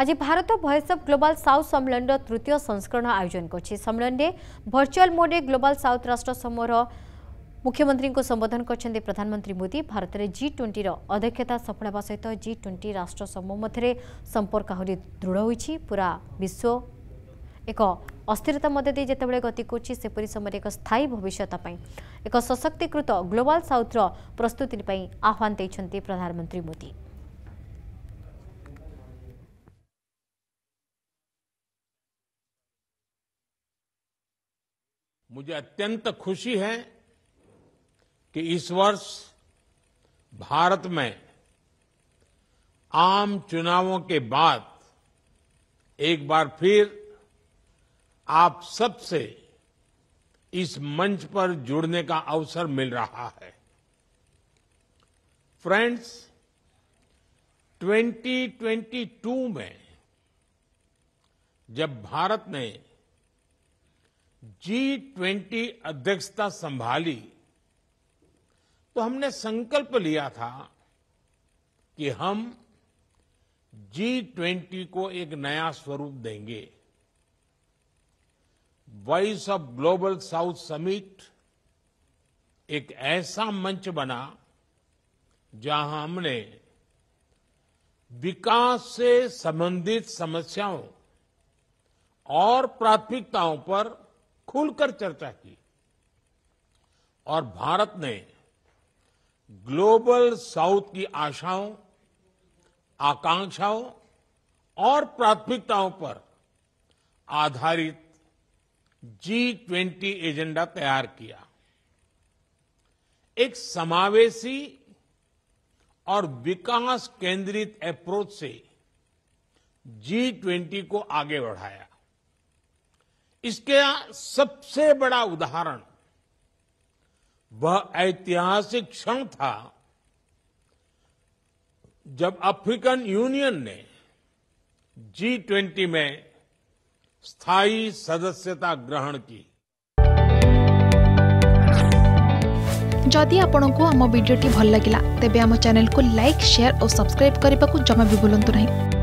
আজ Bharat voice of global south সম্মেলনর তৃতীয় সংস্করণ আয়োজন করছে সম্মেলনে ভর্চুয়াল মোডে গ্লোবাল সাউথ রাষ্ট্র সমূহর মুখ্যমন্ত্রী সম্বোধন করছেন প্রধানমন্ত্রী মোদী ভারতের জি ଟ୍ୱେଣ୍ଟିର ଅଧ୍ୟକ୍ଷତା ସଫଳ ହେବା ସହିତ ଜି ଟ୍ୱେଣ୍ଟି ରାଷ୍ଟ୍ର ସମୂହ ମଧ୍ୟରେ ସମ୍ପର୍କ ଆହୁରି ଦୃଢ଼ ହୋଇଛି ପୁରା ବିଶ୍ୱ ଏକ ଅସ୍ଥିରତା ମଧ୍ୟ ଦେଇ ଯେତେବେଳେ ଗତି କରୁଛି ସେପରି ସମୟରେ ଏକ ସ୍ଥାୟୀ ଭବିଷ୍ୟତ ପାଇଁ ଏକ ସଶକ୍ତିକୃତ ଗ୍ଲୋବାଲ ସାଉଥର ପ୍ରସ୍ତୁତି ପାଇଁ ଆହ୍ୱାନ ଦେଇଛନ୍ତି ପ୍ରଧାନମନ୍ତ୍ରୀ ମୋଦୀ मुझे अत्यंत खुशी है कि इस वर्ष भारत में आम चुनावों के बाद एक बार फिर आप सबसे इस मंच पर जुड़ने का अवसर मिल रहा है फ्रेंड्स 2022 में जब भारत ने जी ट्वेंटी अध्यक्षता संभाली तो हमने संकल्प लिया था कि हम जी ट्वेंटी को एक नया स्वरूप देंगे voice of global south summit एक ऐसा मंच बना जहां हमने विकास से संबंधित समस्याओं और प्राथमिकताओं पर खुलकर चर्चा की और भारत ने ग्लोबल साउथ की आशाओं आकांक्षाओं और प्राथमिकताओं पर आधारित जी ट्वेंटी एजेंडा तैयार किया एक समावेशी और विकास केंद्रित अप्रोच से जी ट्वेंटी को आगे बढ़ाया इसके सबसे बड़ा उदाहरण वह ऐतिहासिक क्षण था जब अफ्रीकन यूनियन ने जी ट्वेंटी में स्थायी सदस्यता ग्रहण की जदि आपंक आम भिडी भल लगा तेब आम चेल को लाइक शेयर और सब्सक्राइब करने को जमा भी बुलां नहीं